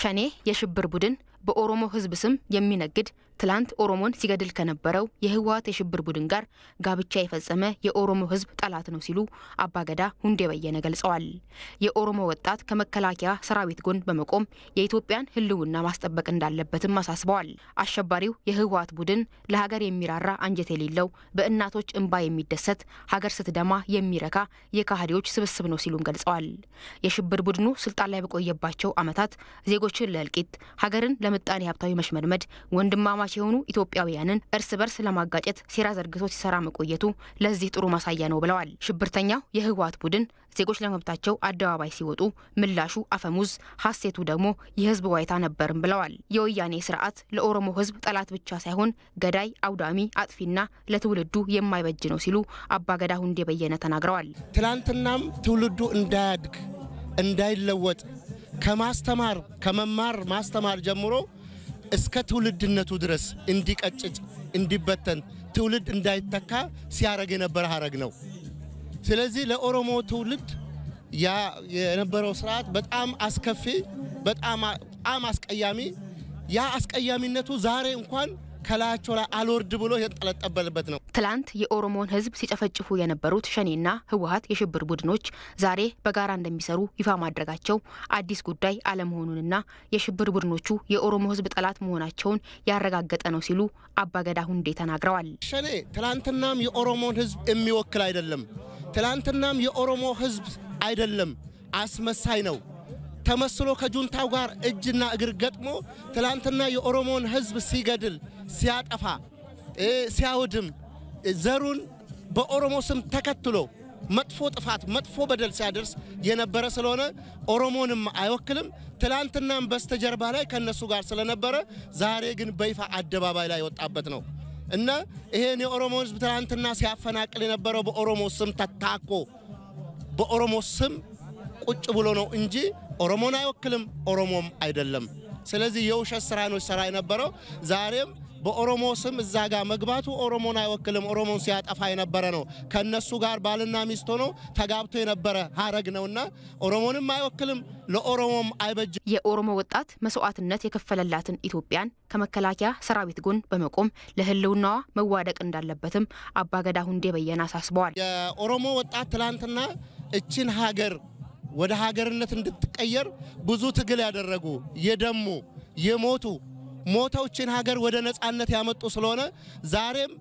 ሸኔ የሽብር ቡድን በኦሮሞ ህዝብ ስም የሚነግድ ትላንት ኦሮሞን ሲገድል ከነበረው የህወሀት የሽብር ቡድን ጋር ጋብቻ የፈጸመ የኦሮሞ ህዝብ ጠላት ነው ሲሉ አባገዳ ሁንዴ በየነ ገልጸዋል። የኦሮሞ ወጣት ከመከላከያ ሰራዊት ጎን በመቆም የኢትዮጵያን ህልውና ማስጠበቅ እንዳለበትም አሳስበዋል። አሸባሪው የህወሀት ቡድን ለሀገር የሚራራ አንጀት የሌለው በእናቶች እንባ የሚደሰት ሀገር ስትደማ የሚረካ የካህዲዎች ስብስብ ነው ሲሉም ገልጸዋል። የሽብር ቡድኑ ስልጣን ላይ በቆየባቸው ዓመታት ዜጎችን ለእልቂት፣ ሀገርን ለምጣኔ ሀብታዊ መሽመድመድ ወንድማማ መስራች የሆኑ ኢትዮጵያውያንን እርስ በርስ ለማጋጨት ሴራ ዘርግቶ ሲሰራ መቆየቱ ለዚህ ጥሩ ማሳያ ነው ብለዋል። ሽብርተኛው የህወሓት ቡድን ዜጎች ለመብታቸው አደባባይ ሲወጡ ምላሹ አፈሙዝ፣ ሀሴቱ ደግሞ የህዝብ ዋይታ ነበርም ብለዋል። የወያኔ ስርዓት ለኦሮሞ ህዝብ ጠላት ብቻ ሳይሆን ገዳይ፣ አውዳሚ፣ አጥፊና ለትውልዱ የማይበጅ ነው ሲሉ አባገዳ ሁንዴ በየነ ተናግረዋል። ትላንትናም ትውልዱ እንዳያድግ እንዳይለወጥ ከማስተማር ከመማር ማስተማር ጀምሮ እስከ ትውልድነቱ ድረስ እንዲቀጭጭ፣ እንዲበተን፣ ትውልድ እንዳይተካ ሲያረግ የነበረ ሀረግ ነው። ስለዚህ ለኦሮሞ ትውልድ ያ የነበረው ስርዓት በጣም አስከፊ፣ በጣም አስቀያሚ ያ አስቀያሚነቱ ዛሬ እንኳን ከላያቸው ላይ አልወርድ ብሎ የተጠለጠበልበት ነው። ትላንት የኦሮሞን ህዝብ ሲጨፈጭፉ የነበሩት ሸኔና ህወሀት የሽብር ቡድኖች ዛሬ በጋራ እንደሚሰሩ ይፋ ማድረጋቸው አዲስ ጉዳይ አለመሆኑንና የሽብር ቡድኖቹ የኦሮሞ ህዝብ ጠላት መሆናቸውን ያረጋገጠ ነው ሲሉ አባገዳ ሁንዴ ተናግረዋል። ሸኔ ትላንትናም የኦሮሞን ህዝብ የሚወክል አይደለም። ትላንትናም የኦሮሞ ህዝብ አይደለም፣ አስመሳይ ነው። ተመስሎ ከጁንታው ጋር እጅና እግር ገጥሞ ትላንትና የኦሮሞን ህዝብ ሲገድል፣ ሲያጠፋ፣ ሲያውድም ዘሩን በኦሮሞ ስም ተከትሎ መጥፎ ጥፋት መጥፎ በደል ሲያደርስ የነበረ ስለሆነ ኦሮሞንም አይወክልም። ትላንትናም በስተጀርባ ላይ ከነሱ ጋር ስለነበረ ዛሬ ግን በይፋ አደባባይ ላይ የወጣበት ነው እና ይሄን የኦሮሞ ህዝብ ትላንትና ሲያፈናቅል የነበረው በኦሮሞ ስም ተታኮ በኦሮሞ ስም ቁጭ ብሎ ነው እንጂ ኦሮሞን አይወክልም፣ ኦሮሞም አይደለም። ስለዚህ የውሸት ስራ ነው ሲሰራ የነበረው። ዛሬም በኦሮሞ ስም እዛ ጋር መግባቱ ኦሮሞን አይወክልም፣ ኦሮሞን ሲያጠፋ የነበረ ነው። ከነሱ ጋር ባልና ሚስት ሆኖ ተጋብቶ የነበረ ሀረግ ነውና ኦሮሞንም አይወክልም፣ ለኦሮሞም አይበጅም። የኦሮሞ ወጣት መስዋዕትነት የከፈለላትን ኢትዮጵያን ከመከላከያ ሰራዊት ጎን በመቆም ለህልውናዋ መዋደቅ እንዳለበትም አባገዳ ሁንዴ በየነ አሳስበዋል። የኦሮሞ ወጣት ትላንትና እችን ሀገር ወደ ሀገርነት እንድትቀየር ብዙ ትግል ያደረጉ የደሙ የሞቱ ሞተውችን ሀገር ወደ ነፃነት ያመጡ ስለሆነ ዛሬም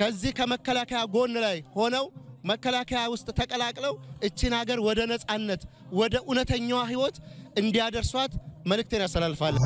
ከዚህ ከመከላከያ ጎን ላይ ሆነው መከላከያ ውስጥ ተቀላቅለው እችን ሀገር ወደ ነፃነት ወደ እውነተኛዋ ህይወት እንዲያደርሷት መልእክቴን ያስተላልፋለሁ።